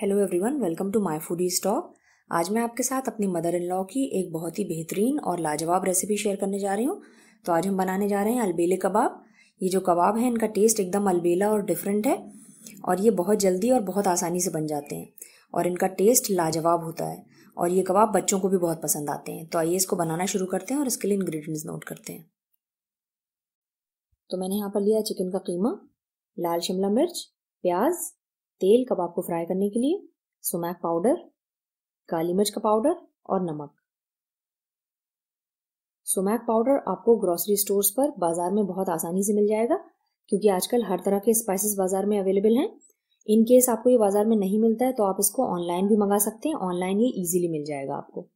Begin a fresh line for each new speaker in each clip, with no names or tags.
hello everyone welcome to my foodie stock आज मैं आपके साथ अपनी मदर इन लॉ की एक बहुत ही बेहतरीन और लाजवाब रेसिपी शेयर करने जा रही हूँ तो आज हम बनाने जा रहे हैं अलबेले कबाब ये जो कबाब हैं इनका टेस्ट एकदम अलबेला और डिफरेंट है और ये बहुत जल्दी और बहुत आसानी से बन जाते हैं और इनका टेस्ट लाजवाब होता है और ये कबाब बच्चों को भी बहुत पसंद आते हैं तो आइए इसको बनाना शुरू करते हैं और इसके लिए इन्ग्रीडियंट्स नोट करते हैं तो मैंने यहाँ पर लिया चिकन का कीमा लाल शिमला मिर्च प्याज तेल कबाब को फ्राई करने के लिए सुमैक पाउडर काली मिर्च का पाउडर और नमक सुमैक पाउडर आपको ग्रॉसरी स्टोर्स पर बाजार में बहुत आसानी से मिल जाएगा क्योंकि आजकल हर तरह के स्पाइसेस बाजार में अवेलेबल हैं इन केस आपको ये बाजार में नहीं मिलता है तो आप इसको ऑनलाइन भी मंगा सकते हैं ऑनलाइन ये इजीली मिल जाएगा आपको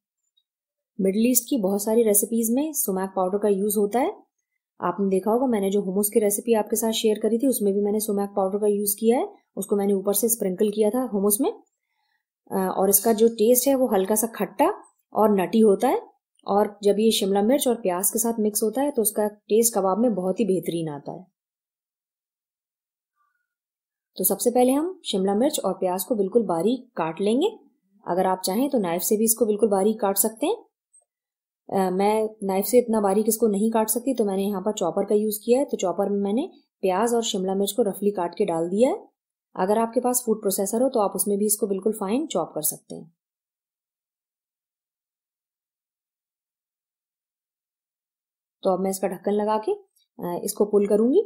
मिडल ईस्ट की बहुत सारी रेसिपीज़ में सुमैक पाउडर का यूज़ होता है आपने देखा होगा मैंने जो हुमस की रेसिपी आपके साथ शेयर करी थी उसमें भी मैंने सोमैक पाउडर का यूज़ किया है उसको मैंने ऊपर से स्प्रिंकल किया था हुमस में और इसका जो टेस्ट है वो हल्का सा खट्टा और नटी होता है और जब ये शिमला मिर्च और प्याज के साथ मिक्स होता है तो उसका टेस्ट कबाब में बहुत ही बेहतरीन आता है तो सबसे पहले हम शिमला मिर्च और प्याज को बिल्कुल बारीक काट लेंगे अगर आप चाहें तो नाइफ से भी इसको बिल्कुल बारीक काट सकते हैं मैं नाइफ से इतना बारीक इसको नहीं काट सकती तो मैंने यहाँ पर चॉपर का यूज़ किया है तो चॉपर में मैंने प्याज और शिमला मिर्च को रफली काट के डाल दिया है अगर आपके पास फूड प्रोसेसर हो तो आप उसमें भी इसको बिल्कुल फाइन चॉप कर सकते हैं तो अब मैं इसका ढक्कन लगा के इसको पुल करूँगी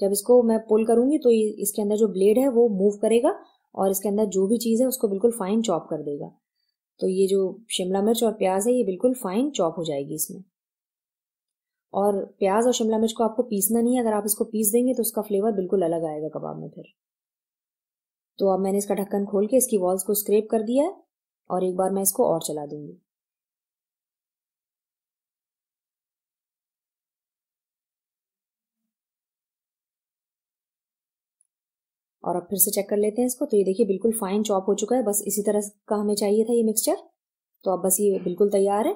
जब इसको मैं पुल करूँगी तो इसके अंदर जो ब्लेड है वो मूव करेगा और इसके अंदर जो भी चीज़ है उसको बिल्कुल फाइन चॉप कर देगा तो ये जो शिमला मिर्च और प्याज है ये बिल्कुल फाइन चॉप हो जाएगी इसमें और प्याज और शिमला मिर्च को आपको पीसना नहीं है अगर आप इसको पीस देंगे तो उसका फ्लेवर बिल्कुल अलग आएगा कबाब में फिर तो अब मैंने इसका ढक्कन खोल के इसकी वॉल्स को स्क्रेप कर दिया है और एक बार मैं इसको और चला दूंगी और अब फिर से चेक कर लेते हैं इसको तो ये देखिए बिल्कुल फाइन चॉप हो चुका है बस इसी तरह का हमें चाहिए था ये मिक्सचर तो अब बस ये बिल्कुल तैयार है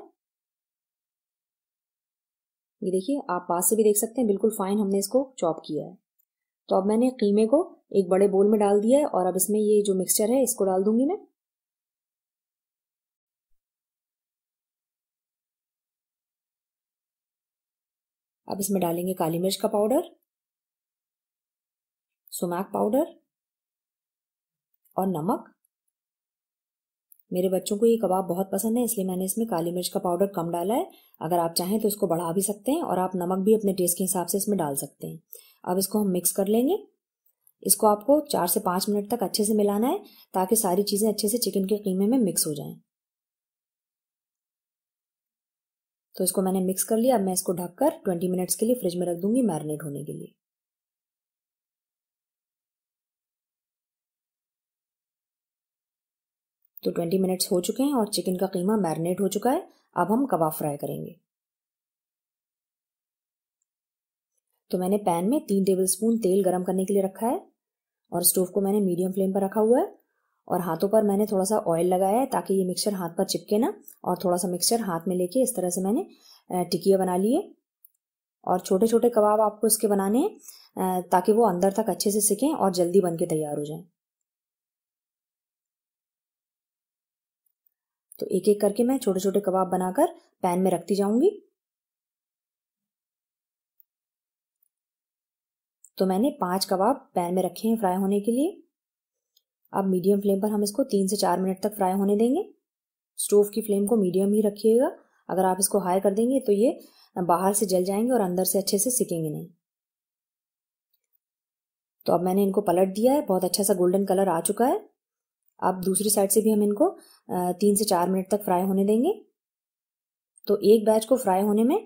ये देखिए आप पास से भी देख सकते हैं बिल्कुल फाइन हमने इसको चॉप किया है तो अब मैंने कीमे को एक बड़े बोल में डाल दिया है और अब इसमें ये जो मिक्सचर है इसको डाल दूंगी मैं अब इसमें डालेंगे काली मिर्च का पाउडर सुमाक पाउडर और नमक मेरे बच्चों को ये कबाब बहुत पसंद है इसलिए मैंने इसमें काली मिर्च का पाउडर कम डाला है अगर आप चाहें तो इसको बढ़ा भी सकते हैं और आप नमक भी अपने टेस्ट के हिसाब से इसमें डाल सकते हैं अब इसको हम मिक्स कर लेंगे इसको आपको चार से पाँच मिनट तक अच्छे से मिलाना है ताकि सारी चीज़ें अच्छे से चिकन के कीमे में मिक्स हो जाएं तो इसको मैंने मिक्स कर लिया अब मैं इसको ढककर 20 मिनट्स के लिए फ्रिज में रख दूंगी मैरिनेट होने के लिए तो ट्वेंटी मिनट्स हो चुके हैं और चिकन का कीमा मैरिनेट हो चुका है अब हम कबाब फ्राई करेंगे तो मैंने पैन में तीन टेबलस्पून तेल गरम करने के लिए रखा है और स्टोव को मैंने मीडियम फ्लेम पर रखा हुआ है और हाथों पर मैंने थोड़ा सा ऑयल लगाया है ताकि ये मिक्सचर हाथ पर चिपके ना और थोड़ा सा मिक्सचर हाथ में लेके इस तरह से मैंने टिकिया बना लिए और छोटे छोटे कबाब आपको इसके बनाने हैं ताकि वो अंदर तक अच्छे से सिकें और जल्दी बन के तैयार हो जाएं तो एक एक करके मैं छोटे छोटे कबाब बनाकर पैन में रखती जाऊंगी तो मैंने पांच कबाब पैन में रखे हैं फ्राई होने के लिए अब मीडियम फ्लेम पर हम इसको तीन से चार मिनट तक फ्राई होने देंगे स्टोव की फ्लेम को मीडियम ही रखिएगा अगर आप इसको हाई कर देंगे तो ये बाहर से जल जाएंगे और अंदर से अच्छे से सिकेंगे नहीं तो अब मैंने इनको पलट दिया है बहुत अच्छा सा गोल्डन कलर आ चुका है आप दूसरी साइड से भी हम इनको तीन से चार मिनट तक फ्राई होने देंगे तो एक बैच को फ्राई होने में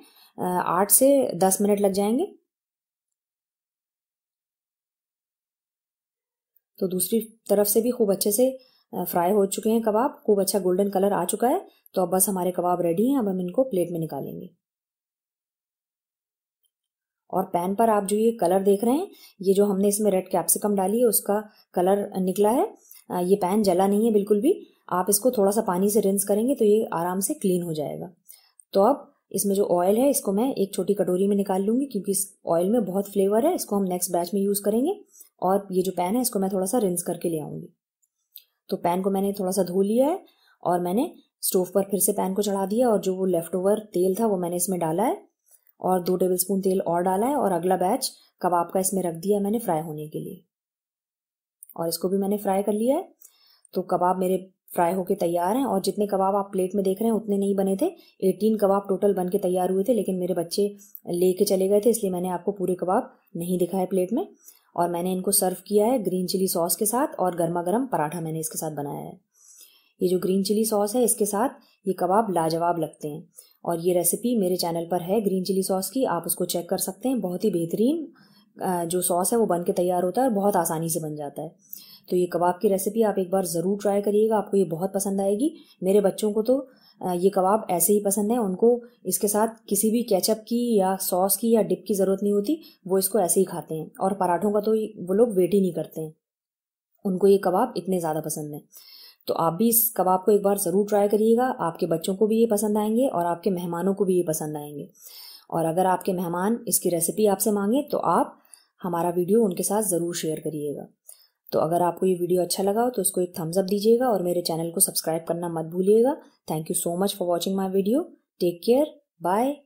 आठ से दस मिनट लग जाएंगे तो दूसरी तरफ से भी खूब अच्छे से फ्राई हो चुके हैं कबाब खूब अच्छा गोल्डन कलर आ चुका है तो अब बस हमारे कबाब रेडी हैं अब हम इनको प्लेट में निकालेंगे और पैन पर आप जो ये कलर देख रहे हैं ये जो हमने इसमें रेड कैप्सिकम डाली है उसका कलर निकला है ये पैन जला नहीं है बिल्कुल भी आप इसको थोड़ा सा पानी से रिंस करेंगे तो ये आराम से क्लीन हो जाएगा तो अब इसमें जो ऑयल है इसको मैं एक छोटी कटोरी में निकाल लूँगी क्योंकि इस ऑयल में बहुत फ्लेवर है इसको हम नेक्स्ट बैच में यूज़ करेंगे और ये जो पैन है इसको मैं थोड़ा सा रिंस करके ले आऊँगी तो पैन को मैंने थोड़ा सा धो लिया है और मैंने स्टोव पर फिर से पैन को चढ़ा दिया और जो वो लेफ़्ट ओवर तेल था वो मैंने इसमें डाला है और दो टेबल स्पून तेल और डाला है और अगला बैच कबाब का इसमें रख दिया मैंने फ्राई होने के लिए और इसको भी मैंने फ्राई कर लिया है तो कबाब मेरे फ्राई होके तैयार हैं और जितने कबाब आप प्लेट में देख रहे हैं उतने नहीं बने थे 18 कबाब टोटल बन के तैयार हुए थे लेकिन मेरे बच्चे लेके चले गए थे इसलिए मैंने आपको पूरे कबाब नहीं दिखाए प्लेट में और मैंने इनको सर्व किया है ग्रीन चिली सॉस के साथ और गर्मा गर्म पराठा मैंने इसके साथ बनाया है ये जो ग्रीन चिली सॉस है इसके साथ ये कबाब लाजवाब लगते हैं और ये रेसिपी मेरे चैनल पर है ग्रीन चिली सॉस की आप उसको चेक कर सकते हैं बहुत ही बेहतरीन जो सॉस है वो बन के तैयार होता है और बहुत आसानी से बन जाता है तो ये कबाब की रेसिपी आप एक बार ज़रूर ट्राई करिएगा आपको ये बहुत पसंद आएगी मेरे बच्चों को तो ये कबाब ऐसे ही पसंद है उनको इसके साथ किसी भी केचप की या सॉस की या डिप की ज़रूरत नहीं होती वो इसको ऐसे ही खाते हैं और पराठों का तो वो लोग वेट ही नहीं करते हैं उनको ये कबाब इतने ज़्यादा पसंद हैं तो आप भी इस कबाब को एक बार ज़रूर ट्राई करिएगा आपके बच्चों को भी ये पसंद आएंगे और आपके मेहमानों को भी ये पसंद आएंगे और अगर आपके मेहमान इसकी रेसिपी आपसे मांगे तो आप हमारा वीडियो उनके साथ ज़रूर शेयर करिएगा तो अगर आपको ये वीडियो अच्छा लगा हो तो इसको एक थम्स अप दीजिएगा और मेरे चैनल को सब्सक्राइब करना मत भूलिएगा thank you so much for watching my video take care bye